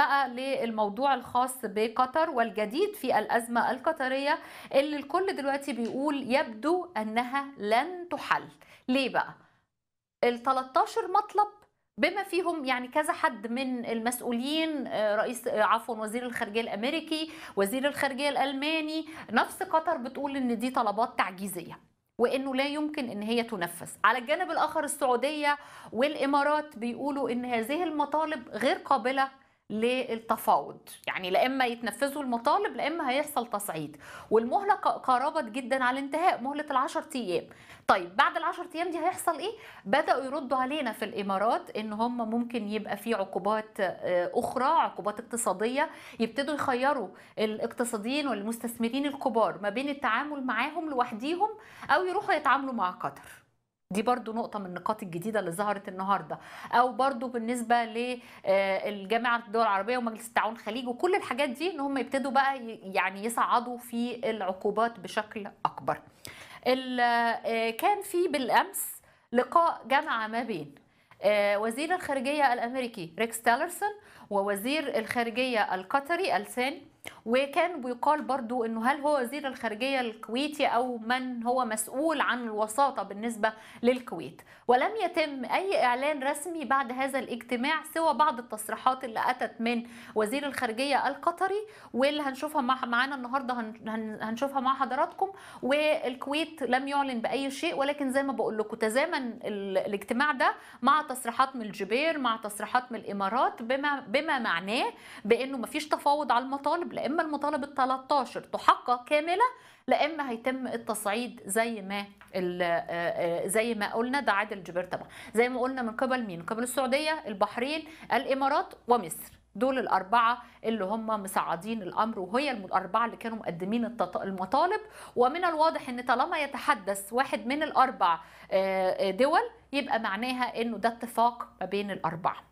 بقى للموضوع الخاص بقطر والجديد في الأزمة القطرية اللي الكل دلوقتي بيقول يبدو أنها لن تحل ليه بقى؟ ال 13 مطلب بما فيهم يعني كذا حد من المسؤولين آه، رئيس آه، عفوا وزير الخارجيه الامريكي وزير الخارجيه الالماني نفس قطر بتقول ان دي طلبات تعجيزيه وانه لا يمكن ان هي تنفذ على الجانب الاخر السعوديه والامارات بيقولوا ان هذه المطالب غير قابله للتفاوض يعني لا اما يتنفذوا المطالب لا اما هيحصل تصعيد والمهله قربت جدا على انتهاء مهله العشر ايام طيب بعد العشر ايام دي هيحصل ايه بداوا يردوا علينا في الامارات ان هم ممكن يبقى في عقوبات آه، اخرى عقوبات اقتصاديه يبتدوا يخيروا الاقتصاديين والمستثمرين الكبار ما بين التعامل معاهم لوحديهم او يروحوا يتعاملوا مع قطر دي برضو نقطة من النقاط الجديدة اللي ظهرت النهاردة أو برضو بالنسبة للجامعة آه، الدول العربية ومجلس التعاون الخليج وكل الحاجات دي إن هم يبتدوا بقى يعني يصعدوا في العقوبات بشكل أكبر آه، كان في بالأمس لقاء جامعة ما بين آه، وزير الخارجية الأمريكي ريكس تالرسون ووزير الخارجية القطري الثاني وكان بيقال برضو انه هل هو وزير الخارجية الكويتي او من هو مسؤول عن الوساطة بالنسبة للكويت ولم يتم اي اعلان رسمي بعد هذا الاجتماع سوى بعض التصريحات اللي اتت من وزير الخارجية القطري واللي هنشوفها مع معانا النهاردة هنشوفها مع حضراتكم والكويت لم يعلن باي شيء ولكن زي ما بقول لكم تزامن الاجتماع ده مع تصريحات من الجبير مع تصريحات من الامارات بما بما معناه بانه مفيش تفاوض على المطالب لا اما المطالب ال 13 تحقق كامله لا اما هيتم التصعيد زي ما آه، آه، زي ما قلنا ده عادل جبير طبعا زي ما قلنا من قبل مين؟ من قبل السعوديه، البحرين، الامارات ومصر. دول الأربعة اللي هم مساعدين الأمر وهي الأربعة اللي كانوا مقدمين المطالب ومن الواضح أن طالما يتحدث واحد من الأربع آه، دول يبقى معناها أنه ده اتفاق ما بين الأربعة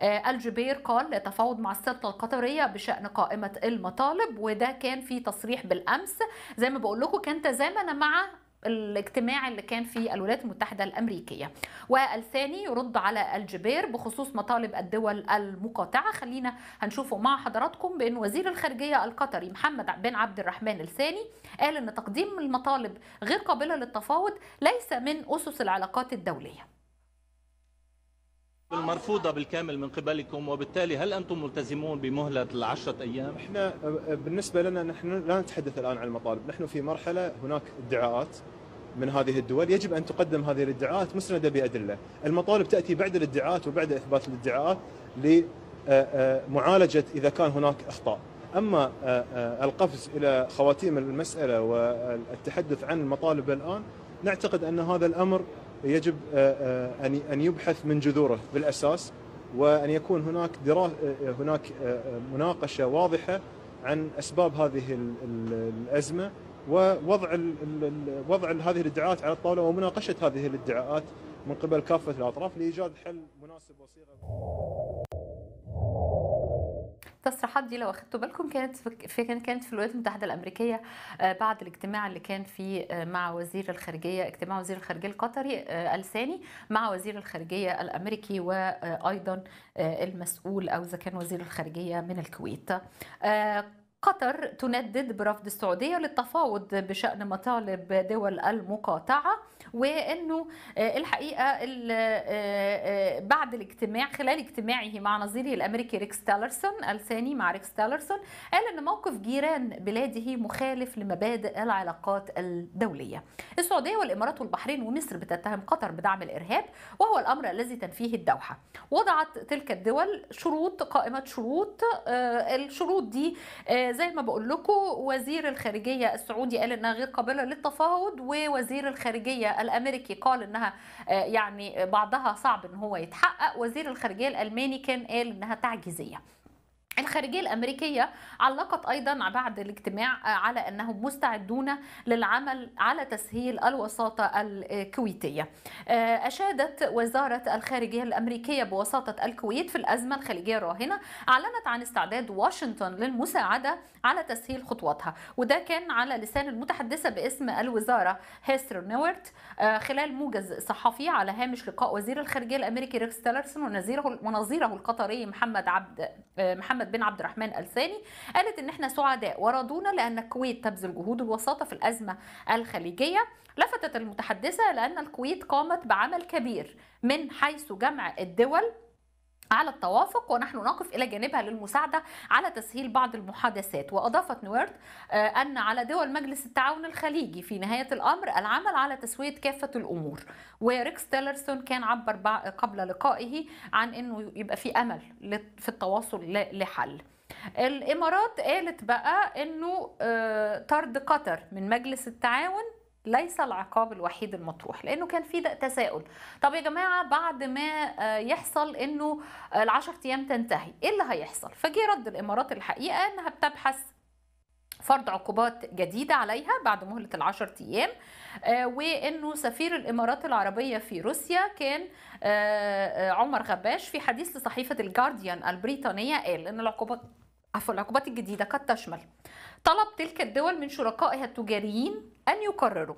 آه، الجبير قال ليتفاوض مع السلطه القطريه بشان قائمه المطالب وده كان في تصريح بالامس زي ما بقول لكم كان تزامن مع الاجتماع اللي كان في الولايات المتحدة الأمريكية والثاني يرد على الجبير بخصوص مطالب الدول المقاطعة خلينا هنشوفه مع حضراتكم بأن وزير الخارجية القطري محمد بن عبد الرحمن الثاني قال أن تقديم المطالب غير قابلة للتفاوض ليس من أسس العلاقات الدولية المرفوضة بالكامل من قبلكم وبالتالي هل أنتم ملتزمون بمهلة العشرة أيام؟ احنا آه، بالنسبة لنا نحن لا نتحدث الآن عن المطالب نحن في مرحلة هناك ادعاءات من هذه الدول يجب أن تقدم هذه الادعاءات مسندة بأدلة المطالب تأتي بعد الادعاءات وبعد إثبات الادعاءات لمعالجة آه، آه، إذا كان هناك أخطاء أما القفز إلى خواتيم المسألة والتحدث عن المطالب الآن نعتقد أن هذا الأمر يجب آه، آه، ان يبحث من جذوره بالاساس وان يكون هناك آه، هناك مناقشه واضحه عن اسباب هذه الازمه ووضع وضع هذه الادعاءات على الطاوله ومناقشه هذه الادعاءات من قبل كافه الاطراف لايجاد حل مناسب وصيغه التصريحات دي لو اخدتوا بالكم كانت في كانت في الولايات المتحده الامريكيه آه، بعد الاجتماع اللي كان فيه آه، مع وزير الخارجيه اجتماع وزير الخارجيه القطري آه، الثاني مع وزير الخارجيه الامريكي وايضا المسؤول او اذا كان وزير الخارجيه من الكويت قطر تندد برفض السعودية للتفاوض بشأن مطالب دول المقاطعة وانه آه، الحقيقه آه، آه، بعد الاجتماع خلال اجتماعه مع نظيره الامريكي ريكس تالرسون الثاني مع ريكس تالرسون قال ان موقف جيران بلاده مخالف لمبادئ العلاقات الدوليه. السعوديه والامارات والبحرين ومصر بتتهم قطر بدعم الارهاب وهو الامر الذي تنفيه الدوحه. وضعت تلك الدول شروط قائمه شروط الشروط دي زي ما بقول لكم وزير الخارجيه السعودي قال انها غير قابله للتفاوض ووزير الخارجيه الامريكي قال انها آه، يعني بعضها صعب ان هو يتحقق وزير الخارجيه الالماني كان قال انها تعجيزيه الخارجية الأمريكية علقت أيضا بعد الاجتماع آه، على أنهم مستعدون للعمل على تسهيل الوساطة الكويتية آه، أشادت وزارة الخارجية الأمريكية بوساطة الكويت في الأزمة الخليجية الراهنة أعلنت عن استعداد واشنطن للمساعدة على تسهيل خطواتها وده كان على لسان المتحدثة باسم الوزارة هيستر نورت آه، خلال موجز صحفي على هامش لقاء وزير الخارجية الأمريكي ريكس تيلرسون ونظيره القطري محمد عبد محمد محمد بن عبد الرحمن الثاني قالت ان احنا سعداء ورضونا لان الكويت تبذل جهود الوساطه في الازمه الخليجيه لفتت المتحدثه لان الكويت قامت بعمل كبير من حيث جمع الدول على التوافق ونحن نقف إلى جانبها للمساعدة على تسهيل بعض المحادثات وأضافت نويرت آه، أن على دول مجلس التعاون الخليجي في نهاية الأمر العمل على تسوية كافة الأمور وريكس تيلرسون كان عبر قبل لقائه عن أنه يبقى في أمل في التواصل لحل الامارات قالت بقى انه آه، طرد قطر من مجلس التعاون ليس العقاب الوحيد المطروح لانه كان في تساؤل طب يا جماعه بعد ما آه، يحصل انه ال10 ايام تنتهي ايه اللي هيحصل فجه رد الامارات الحقيقه انها بتبحث فرض عقوبات جديدة عليها بعد مهلة العشر أيام آه، وأنه سفير الإمارات العربية في روسيا كان آه، عمر غباش في حديث لصحيفة الجارديان البريطانية قال أن العقوبات عفوا العقوبات الجديدة قد تشمل طلب تلك الدول من شركائها التجاريين أن يقرروا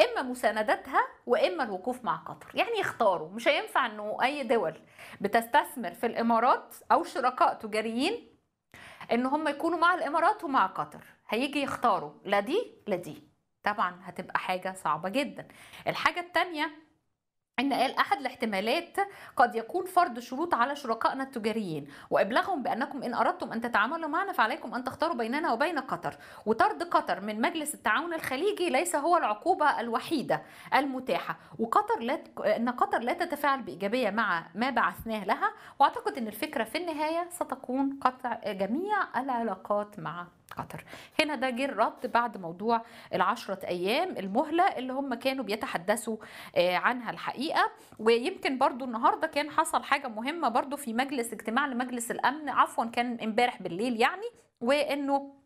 إما مساندتها وإما الوقوف مع قطر يعني يختاروا مش هينفع أنه أي دول بتستثمر في الإمارات أو شركاء تجاريين ان هم يكونوا مع الامارات ومع قطر هيجي يختاروا لا دي لا دي طبعا هتبقى حاجه صعبه جدا الحاجه الثانيه أن قال أحد الاحتمالات قد يكون فرض شروط على شركائنا التجاريين وابلغهم بأنكم إن أردتم أن تتعاملوا معنا فعليكم أن تختاروا بيننا وبين قطر وطرد قطر من مجلس التعاون الخليجي ليس هو العقوبة الوحيدة المتاحة وقطر لا أن قطر لا تتفاعل بإيجابية مع ما بعثناه لها وأعتقد أن الفكرة في النهاية ستكون قطع جميع العلاقات مع قطر هنا ده جه الرد بعد موضوع العشرة أيام المهلة اللي هم كانوا بيتحدثوا آه، عنها الحقيقة ويمكن برضو النهاردة كان حصل حاجة مهمة برضو في مجلس اجتماع لمجلس الأمن عفوا كان امبارح بالليل يعني وانه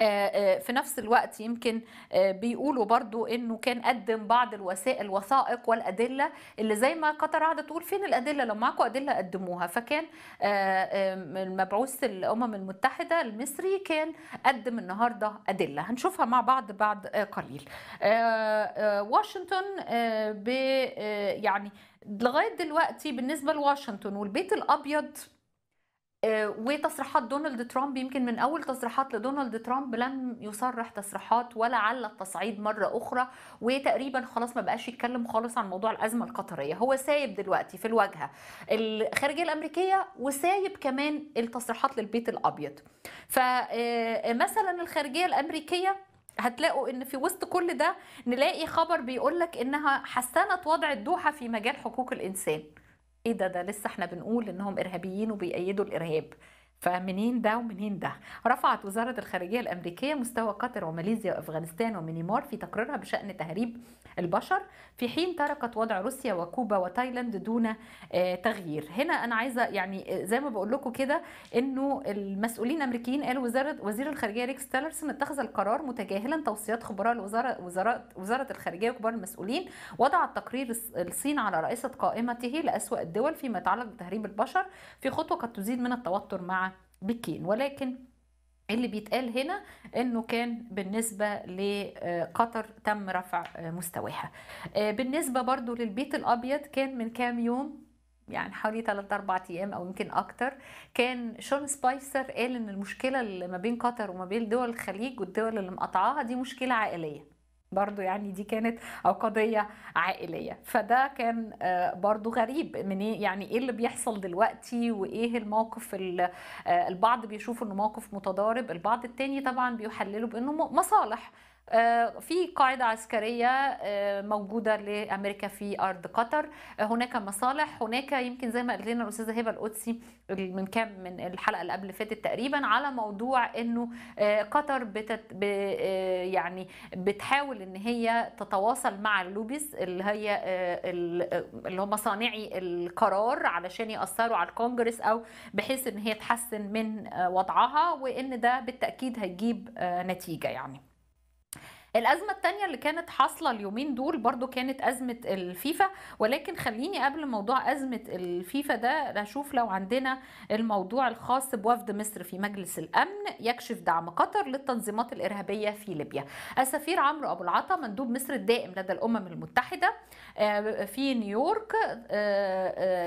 آه، آه، في نفس الوقت يمكن آه، بيقولوا برضو انه كان قدم بعض الوسائل الوثائق والادله اللي زي ما قطر قاعده تقول فين الادله لو معاكم ادله قدموها فكان المبعوث الامم المتحده المصري كان قدم النهارده ادله هنشوفها مع بعض بعد قليل واشنطن يعني لغايه دلوقتي بالنسبه لواشنطن والبيت الابيض آه، وتصريحات دونالد ترامب يمكن من اول تصريحات لدونالد ترامب لم يصرح تصريحات ولا على التصعيد مره اخرى وتقريبا خلاص ما بقاش يتكلم خالص عن موضوع الازمه القطريه هو سايب دلوقتي في الواجهه الخارجيه الامريكيه وسايب كمان التصريحات للبيت الابيض فمثلا آه، آه، الخارجيه الامريكيه هتلاقوا ان في وسط كل ده نلاقي خبر بيقولك انها حسنت وضع الدوحه في مجال حقوق الانسان ايه ده ده لسه احنا بنقول انهم ارهابيين وبيأيدوا الارهاب فمنين ده ومنين ده رفعت وزارة الخارجية الأمريكية مستوى قطر وماليزيا وأفغانستان ومينيمار في تقريرها بشأن تهريب البشر في حين تركت وضع روسيا وكوبا وتايلاند دون آه، تغيير هنا أنا عايزة يعني آه، زي ما بقول لكم كده أنه المسؤولين الأمريكيين قالوا وزارة وزير الخارجية ريكس تيلرسون اتخذ القرار متجاهلا توصيات خبراء الوزارة وزارة, وزارة الخارجية وكبار المسؤولين وضع التقرير الصين على رئيسة قائمته لأسوأ الدول فيما يتعلق بتهريب البشر في خطوة قد تزيد من التوتر مع بكين ولكن اللي بيتقال هنا انه كان بالنسبه لقطر تم رفع مستواها آه، بالنسبه برضو للبيت الابيض كان من كام يوم يعني حوالي 3 4 ايام او يمكن اكتر كان شون سبايسر قال ان المشكله اللي ما بين قطر وما بين دول الخليج والدول اللي مقاطعاها دي مشكله عائليه برضو يعني دي كانت او قضية عائلية فده كان آه، برضو غريب من إيه يعني ايه اللي بيحصل دلوقتي وايه الموقف آه، البعض بيشوف انه موقف متضارب البعض التاني طبعا بيحلله بانه مصالح آه، في قاعدة عسكرية آه، موجودة لأمريكا في أرض قطر آه، هناك مصالح هناك يمكن زي ما قالت لنا الأستاذة هبة القدسي من كام من الحلقة اللي قبل فاتت تقريبا على موضوع إنه قطر بتت ب يعني بتحاول إن هي تتواصل مع اللوبيز اللي هي اللي هم صانعي القرار علشان يأثروا على الكونجرس أو بحيث إن هي تحسن من وضعها وإن ده بالتأكيد هيجيب نتيجة يعني الازمه الثانيه اللي كانت حاصله اليومين دول برضو كانت ازمه الفيفا ولكن خليني قبل موضوع ازمه الفيفا ده اشوف لو عندنا الموضوع الخاص بوفد مصر في مجلس الامن يكشف دعم قطر للتنظيمات الارهابيه في ليبيا السفير عمرو ابو العطا مندوب مصر الدائم لدى الامم المتحده آه، في نيويورك آه،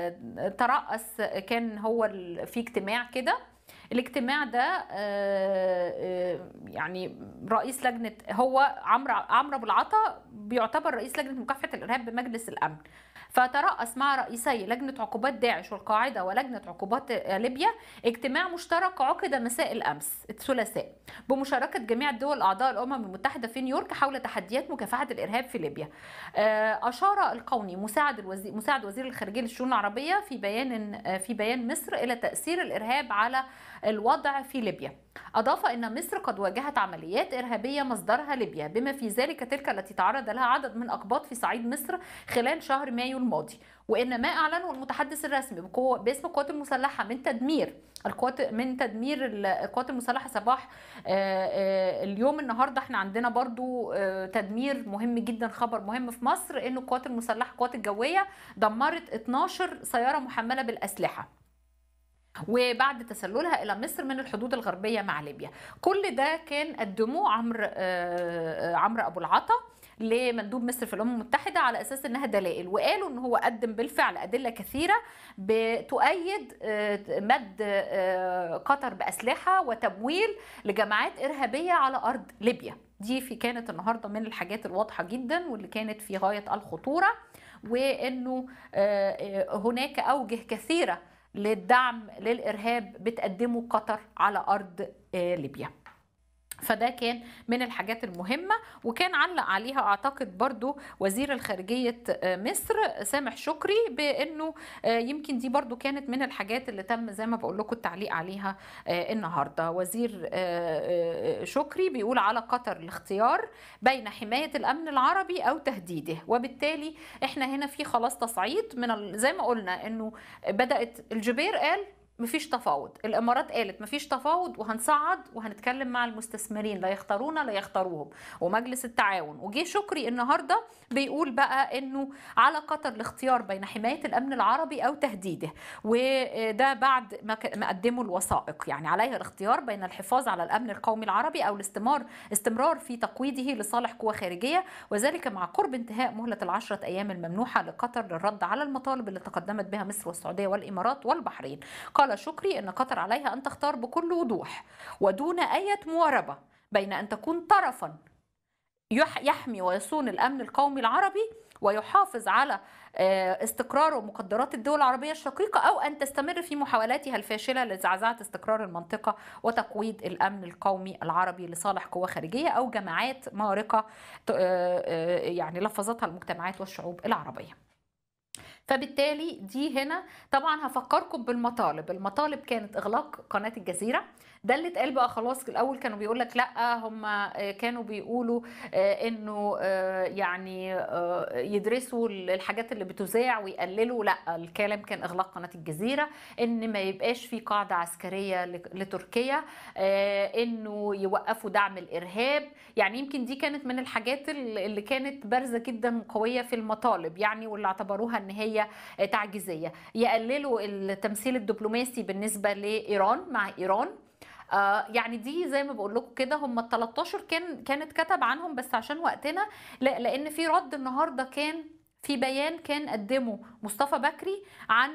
آه، ترأس كان هو في اجتماع كده الاجتماع ده آه، آه، يعني رئيس لجنه هو عمرو عمرو ابو العطا بيعتبر رئيس لجنه مكافحه الارهاب بمجلس الامن فترأس مع رئيسي لجنة عقوبات داعش والقاعدة ولجنة عقوبات ليبيا اجتماع مشترك عقد مساء الأمس الثلاثاء بمشاركة جميع الدول أعضاء الأمم المتحدة في نيويورك حول تحديات مكافحة الإرهاب في ليبيا آه، أشار القوني مساعد الوزير مساعد وزير الخارجية للشؤون العربية في بيان في بيان مصر إلى تأثير الإرهاب على الوضع في ليبيا أضاف أن مصر قد واجهت عمليات إرهابية مصدرها ليبيا بما في ذلك تلك التي تعرض لها عدد من الأقباط في صعيد مصر خلال شهر مايو الماضي وإن ما أعلنه المتحدث الرسمي باسم القوات المسلحة من تدمير القوات من تدمير القوات المسلحة صباح آه، آه، اليوم النهاردة احنا عندنا برضو آه، تدمير مهم جدا خبر مهم في مصر إن القوات المسلحة القوات الجوية دمرت 12 سيارة محملة بالأسلحة وبعد تسللها الى مصر من الحدود الغربيه مع ليبيا كل ده كان قدموه عمرو آه، آه، عمرو ابو العطا لمندوب مصر في الامم المتحده على اساس انها دلائل وقالوا ان هو قدم بالفعل ادله كثيره بتؤيد آه، مد قطر باسلحه وتمويل لجماعات ارهابيه على ارض ليبيا دي في كانت النهارده من الحاجات الواضحه جدا واللي كانت في غايه الخطوره وانه هناك اوجه كثيره للدعم للإرهاب بتقدمه قطر على أرض آه، ليبيا فده كان من الحاجات المهمة وكان علق عليها أعتقد برضو وزير الخارجية آه، مصر سامح شكري بأنه آه، يمكن دي برضو كانت من الحاجات اللي تم زي ما بقول لكم التعليق عليها آه، النهاردة وزير شكري بيقول على قطر الاختيار بين حماية الأمن العربي أو تهديده وبالتالي احنا هنا في خلاص تصعيد من زي ما قلنا أنه بدأت الجبير قال مفيش تفاوض الامارات قالت مفيش تفاوض وهنصعد وهنتكلم مع المستثمرين لا يختارونا لا يختاروهم ومجلس التعاون وجي شكري النهارده بيقول بقى انه على قطر الاختيار بين حمايه الامن العربي او تهديده وده بعد ما قدموا الوثائق يعني عليها الاختيار بين الحفاظ على الامن القومي العربي او الاستمرار استمرار في تقويده لصالح قوى خارجيه وذلك مع قرب انتهاء مهله العشره ايام الممنوحه لقطر للرد على المطالب اللي تقدمت بها مصر والسعوديه والامارات والبحرين قال وصل شكري أن قطر عليها أن تختار بكل وضوح ودون أي مواربة بين أن تكون طرفا يحمي ويصون الأمن القومي العربي ويحافظ على آه، استقرار ومقدرات الدول العربية الشقيقة أو أن تستمر في محاولاتها الفاشلة لزعزعة استقرار المنطقة وتقويض الأمن القومي العربي لصالح قوى خارجية أو جماعات مارقة آه، آه، يعني لفظتها المجتمعات والشعوب العربية فبالتالي دي هنا طبعا هفكركم بالمطالب المطالب كانت اغلاق قناه الجزيره ده اللي اتقال بقى خلاص الاول كانوا بيقول لك لا هم كانوا بيقولوا آه، انه آه، يعني آه، يدرسوا الحاجات اللي بتذاع ويقللوا لا الكلام كان اغلاق قناه الجزيره ان ما يبقاش في قاعده عسكريه لتركيا انه يوقفوا دعم الارهاب يعني يمكن دي كانت من الحاجات اللي كانت بارزه جدا وقويه في المطالب يعني واللي اعتبروها ان هي تعجيزيه يقللوا التمثيل الدبلوماسي بالنسبه لايران مع ايران آه، يعني دي زي ما بقول لكم كده هم ال 13 كان كانت اتكتب عنهم بس عشان وقتنا لان في رد النهارده كان في بيان كان قدمه مصطفى بكري عن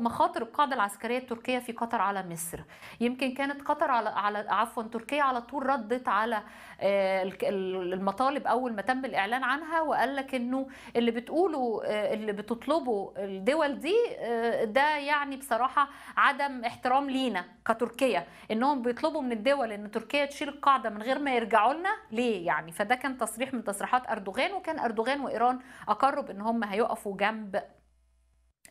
مخاطر القاعده العسكريه التركيه في قطر على مصر يمكن كانت قطر على, على عفوا تركيا على طول ردت على آه، المطالب اول ما تم الاعلان عنها وقال لك انه اللي بتقوله آه، اللي بتطلبه الدول دي آه، ده يعني بصراحه عدم احترام لينا كتركيا انهم بيطلبوا من الدول ان تركيا تشيل القاعده من غير ما يرجعوا لنا ليه يعني فده كان تصريح من تصريحات اردوغان وكان اردوغان وايران اقروا بان هم هيقفوا جنب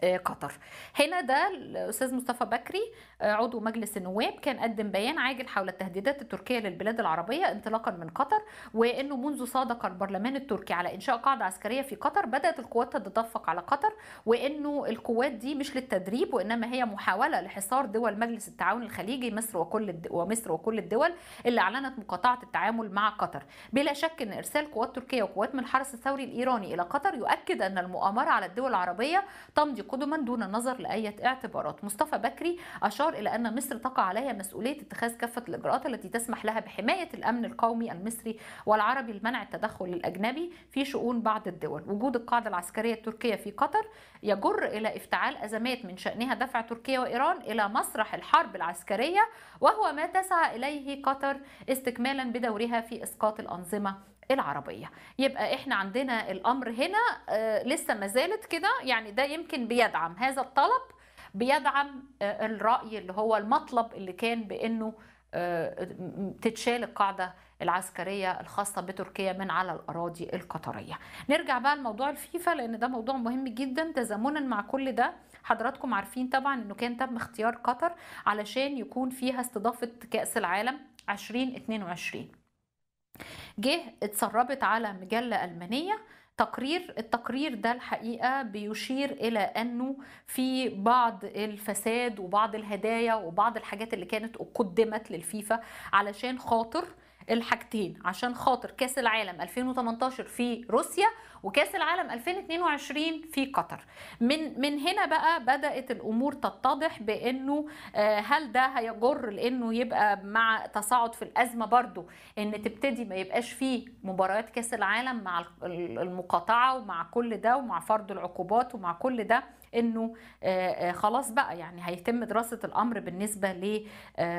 آه، قطر هنا ده الاستاذ مصطفى بكري آه، عضو مجلس النواب كان قدم بيان عاجل حول التهديدات التركيه للبلاد العربيه انطلاقا من قطر وانه منذ صادق البرلمان التركي على انشاء قاعده عسكريه في قطر بدات القوات تتدفق على قطر وانه القوات دي مش للتدريب وانما هي محاوله لحصار دول مجلس التعاون الخليجي مصر وكل ومصر وكل الدول اللي اعلنت مقاطعه التعامل مع قطر بلا شك ان ارسال قوات تركيه وقوات من الحرس الثوري الايراني الى قطر يؤكد ان المؤامره على الدول العربيه تمضي قدما دون النظر لأية اعتبارات مصطفى بكري أشار إلى أن مصر تقع عليها مسؤولية اتخاذ كافة الإجراءات التي تسمح لها بحماية الأمن القومي المصري والعربي لمنع التدخل الأجنبي في شؤون بعض الدول وجود القاعدة العسكرية التركية في قطر يجر إلى افتعال أزمات من شأنها دفع تركيا وإيران إلى مسرح الحرب العسكرية وهو ما تسعى إليه قطر استكمالا بدورها في إسقاط الأنظمة العربية يبقى احنا عندنا الأمر هنا آه، لسه ما زالت كده يعني ده يمكن بيدعم هذا الطلب بيدعم آه، الرأي اللي هو المطلب اللي كان بأنه آه، تتشال القاعدة العسكرية الخاصة بتركيا من على الأراضي القطرية نرجع بقى لموضوع الفيفا لأن ده موضوع مهم جدا تزامنا مع كل ده حضراتكم عارفين طبعا أنه كان تم اختيار قطر علشان يكون فيها استضافة كأس العالم 2022 جه اتسربت على مجلة ألمانية تقرير التقرير ده الحقيقه بيشير الى انه في بعض الفساد وبعض الهدايا وبعض الحاجات اللي كانت قدمت للفيفا علشان خاطر الحاجتين عشان خاطر كاس العالم 2018 في روسيا وكاس العالم 2022 في قطر من من هنا بقى بدات الامور تتضح بانه آه، هل ده هيجر لانه يبقى مع تصاعد في الازمه برضو ان تبتدي ما يبقاش فيه مباريات كاس العالم مع المقاطعه ومع كل ده ومع فرض العقوبات ومع كل ده انه آه، آه، خلاص بقى يعني هيتم دراسه الامر بالنسبه ل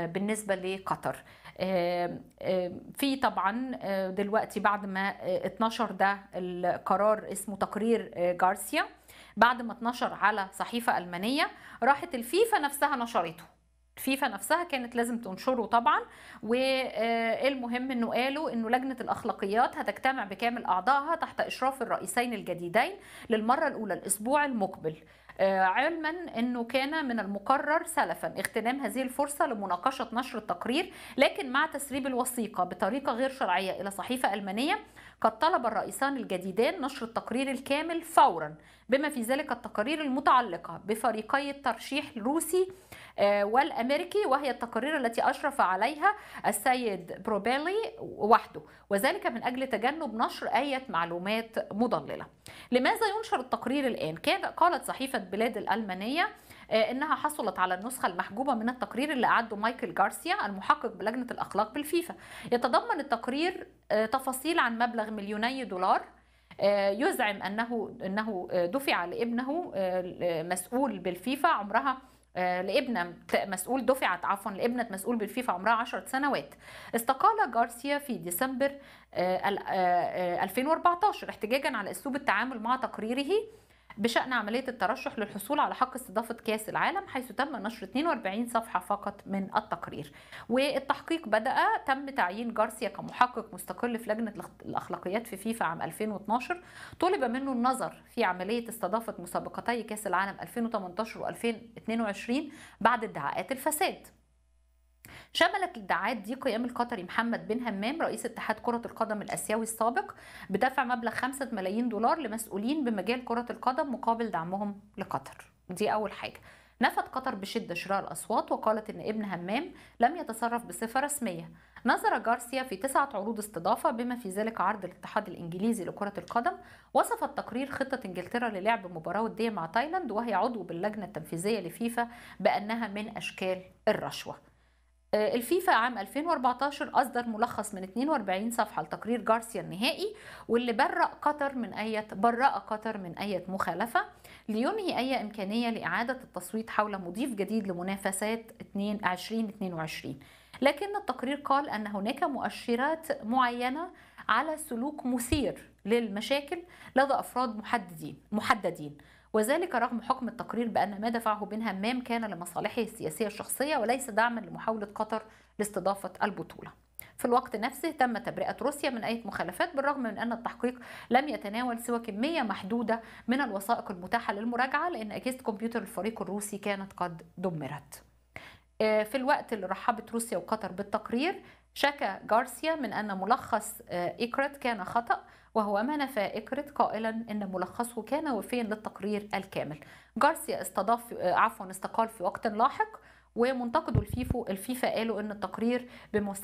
بالنسبه لقطر في طبعا آه، دلوقتي بعد ما آه، اتنشر ده القرار اسمه تقرير آه، جارسيا بعد ما اتنشر على صحيفة ألمانية راحت الفيفا نفسها نشرته فيفا نفسها كانت لازم تنشره طبعا والمهم انه قالوا انه لجنه الاخلاقيات هتجتمع بكامل اعضائها تحت اشراف الرئيسين الجديدين للمره الاولى الاسبوع المقبل آه، علما أنه كان من المقرر سلفا اغتنام هذه الفرصة لمناقشة نشر التقرير لكن مع تسريب الوثيقة بطريقة غير شرعية إلى صحيفة ألمانية قد طلب الرئيسان الجديدان نشر التقرير الكامل فورا بما في ذلك التقارير المتعلقة بفريقي الترشيح الروسي آه، والأمريكي وهي التقارير التي أشرف عليها السيد بروبيلي وحده وذلك من أجل تجنب نشر أي معلومات مضللة لماذا ينشر التقرير الآن؟ كان قالت صحيفة بلاد الألمانية آه، انها حصلت على النسخه المحجوبه من التقرير اللي اعده مايكل جارسيا المحقق بلجنه الاخلاق بالفيفا يتضمن التقرير آه، تفاصيل عن مبلغ مليوني دولار يزعم انه انه دفع لابنه مسؤول بالفيفا عمرها آه، لابنة مسؤول دفعت عفوا لابنة مسؤول بالفيفا عمرها 10 سنوات استقال جارسيا في ديسمبر 2014 آه، آه، احتجاجا على اسلوب التعامل مع تقريره بشأن عملية الترشح للحصول على حق استضافة كأس العالم حيث تم نشر 42 صفحة فقط من التقرير والتحقيق بدأ تم تعيين جارسيا كمحقق مستقل في لجنة الأخلاقيات في فيفا عام 2012 طلب منه النظر في عملية استضافة مسابقتي كأس العالم 2018 و 2022 بعد ادعاءات الفساد شملت الدعايات دي قيام القطري محمد بن همام رئيس اتحاد كرة القدم الآسيوي السابق بدفع مبلغ 5 ملايين دولار لمسؤولين بمجال كرة القدم مقابل دعمهم لقطر دي أول حاجة نفت قطر بشدة شراء الأصوات وقالت إن ابن همام لم يتصرف بصفة رسمية نظر جارسيا في تسعة عروض استضافة بما في ذلك عرض الاتحاد الإنجليزي لكرة القدم وصف التقرير خطة إنجلترا للعب مباراة ودية مع تايلاند وهي عضو باللجنة التنفيذية لفيفا بأنها من أشكال الرشوة آه، الفيفا عام 2014 أصدر ملخص من 42 صفحة لتقرير جارسيا النهائي واللي برأ قطر من أي برأ قطر من أي مخالفة لينهي أي إمكانية لإعادة التصويت حول مضيف جديد لمنافسات 2022 لكن التقرير قال أن هناك مؤشرات معينة على سلوك مثير للمشاكل لدى أفراد محددين محددين وذلك رغم حكم التقرير بأن ما دفعه بن همام كان لمصالحه السياسية الشخصية وليس دعما لمحاولة قطر لاستضافة البطولة في الوقت نفسه تم تبرئة روسيا من أي مخالفات بالرغم من أن التحقيق لم يتناول سوى كمية محدودة من الوثائق المتاحة للمراجعة لأن أجهزة كمبيوتر الفريق الروسي كانت قد دمرت آه، في الوقت اللي رحبت روسيا وقطر بالتقرير شكى جارسيا من أن ملخص إكرت آه، كان خطأ وهو ما نفى إكرت قائلا أن ملخصه كان وفيا للتقرير الكامل جارسيا استضاف آه، عفوا استقال في وقت لاحق ومنتقدو الفيفو الفيفا قالوا ان التقرير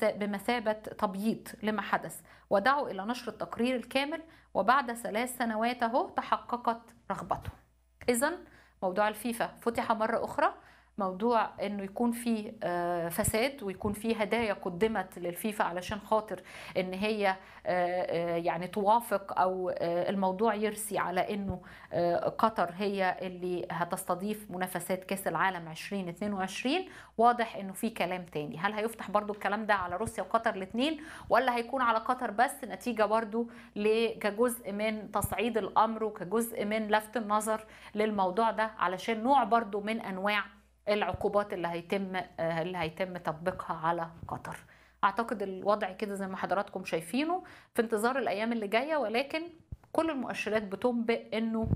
بمثابه تبييض لما حدث ودعوا الى نشر التقرير الكامل وبعد ثلاث سنوات اهو تحققت رغبته اذا موضوع الفيفا فتح مره اخرى موضوع انه يكون في آه، فساد ويكون في هدايا قدمت للفيفا علشان خاطر ان هي آه، آه، يعني توافق او الموضوع يرسي على انه قطر هي اللي هتستضيف منافسات كاس العالم 2022 واضح انه في كلام تاني هل هيفتح برضو الكلام ده على روسيا وقطر الاثنين ولا هيكون على قطر بس نتيجه برضو كجزء من تصعيد الامر وكجزء من لفت النظر للموضوع ده علشان نوع برضو من انواع العقوبات اللي هيتم آه، اللي هيتم تطبيقها على قطر اعتقد الوضع كده زي ما حضراتكم شايفينه في انتظار الايام اللي جايه ولكن كل المؤشرات بتنبئ انه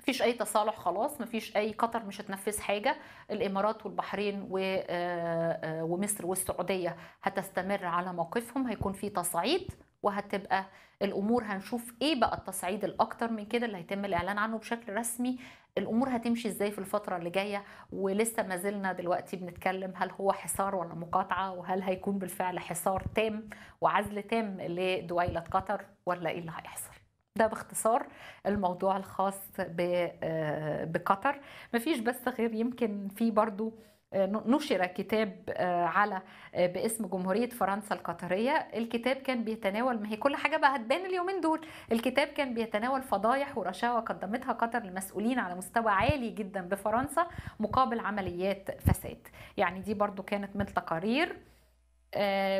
مفيش اي تصالح خلاص مفيش اي قطر مش هتنفذ حاجه الامارات والبحرين آه، آه، ومصر والسعوديه هتستمر على موقفهم هيكون في تصعيد وهتبقى الامور هنشوف ايه بقى التصعيد الاكتر من كده اللي هيتم الاعلان عنه بشكل رسمي الامور هتمشي ازاي في الفتره اللي جايه ولسه ما زلنا دلوقتي بنتكلم هل هو حصار ولا مقاطعه وهل هيكون بالفعل حصار تام وعزل تام لدويله قطر ولا ايه اللي هيحصل ده باختصار الموضوع الخاص آه، بقطر مفيش بس غير يمكن في برضو آه، نشر كتاب آه، على آه، باسم جمهورية فرنسا القطرية الكتاب كان بيتناول ما هي كل حاجة بقى هتبان اليومين دول الكتاب كان بيتناول فضايح ورشاوى قدمتها قطر لمسؤولين على مستوى عالي جدا بفرنسا مقابل عمليات فساد يعني دي برضو كانت من تقارير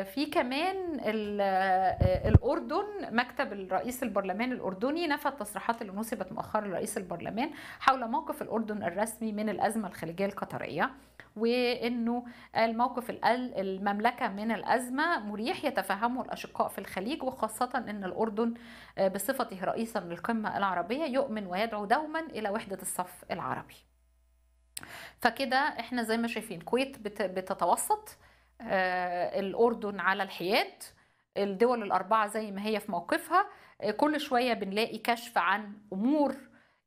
في كمان الأردن مكتب الرئيس البرلمان الأردني نفى التصريحات اللي نصبت مؤخرا لرئيس البرلمان حول موقف الأردن الرسمي من الأزمة الخليجية القطرية وانه الموقف المملكه من الازمه مريح يتفهمه الاشقاء في الخليج وخاصه ان الاردن آه، بصفته رئيسا للقمه العربيه يؤمن ويدعو دوما الى وحده الصف العربي. فكده احنا زي ما شايفين الكويت بتتوسط آه، الاردن على الحياد الدول الاربعه زي ما هي في موقفها آه، كل شويه بنلاقي كشف عن امور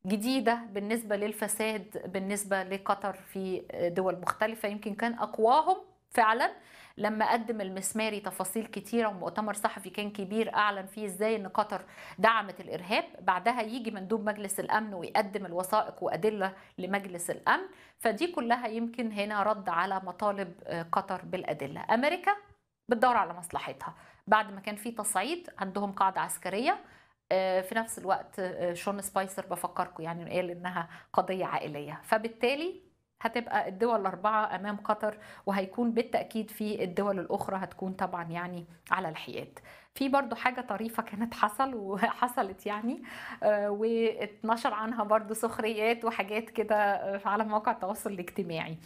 جديدة بالنسبة للفساد بالنسبة لقطر في دول مختلفة يمكن كان أقواهم فعلا لما قدم المسماري تفاصيل كتيرة ومؤتمر صحفي كان كبير أعلن فيه إزاي إن قطر دعمت الإرهاب بعدها يجي مندوب مجلس الأمن ويقدم الوثائق وأدلة لمجلس الأمن فدي كلها يمكن هنا رد على مطالب آه، قطر بالأدلة أمريكا بتدور على مصلحتها بعد ما كان في تصعيد عندهم قاعدة عسكرية آه، في نفس الوقت آه، شون سبايسر بفكركم يعني قال انها قضيه عائليه فبالتالي هتبقى الدول الأربعة أمام قطر وهيكون بالتأكيد في الدول الأخرى هتكون طبعا يعني على الحياد في برضو حاجة طريفة كانت حصل وحصلت يعني آه، واتنشر عنها برضو سخريات وحاجات كده على مواقع التواصل الاجتماعي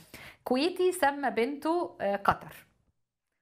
كويتي سمى بنته قطر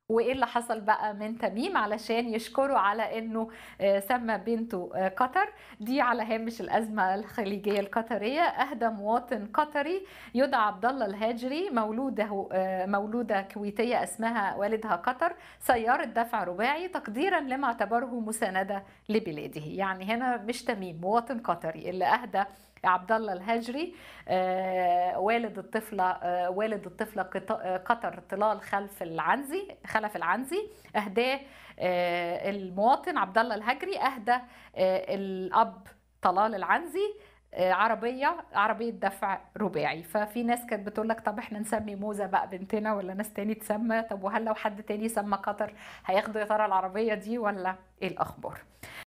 وايه اللي حصل بقى من تميم علشان يشكره على انه آه، سمى بنته آه، قطر دي على هامش الازمه الخليجيه القطريه اهدى مواطن قطري يدعى عبد الله الهاجري مولوده آه، مولوده كويتيه اسمها والدها قطر سياره دفع رباعي تقديرا لما اعتبره مسانده لبلاده يعني هنا مش تميم مواطن قطري اللي اهدى عبد الله الهجري آه، والد الطفله آه، والد الطفله آه، قطر طلال خلف العنزي خلف العنزي اهداه المواطن عبد الله الهجري اهدى الاب طلال العنزي عربيه عربيه دفع رباعي ففي ناس كانت بتقول لك طب احنا نسمي موزه بقى بنتنا ولا ناس تاني تسمى طب وهل لو حد تاني سمى قطر هياخدوا يا ترى العربيه دي ولا ايه الاخبار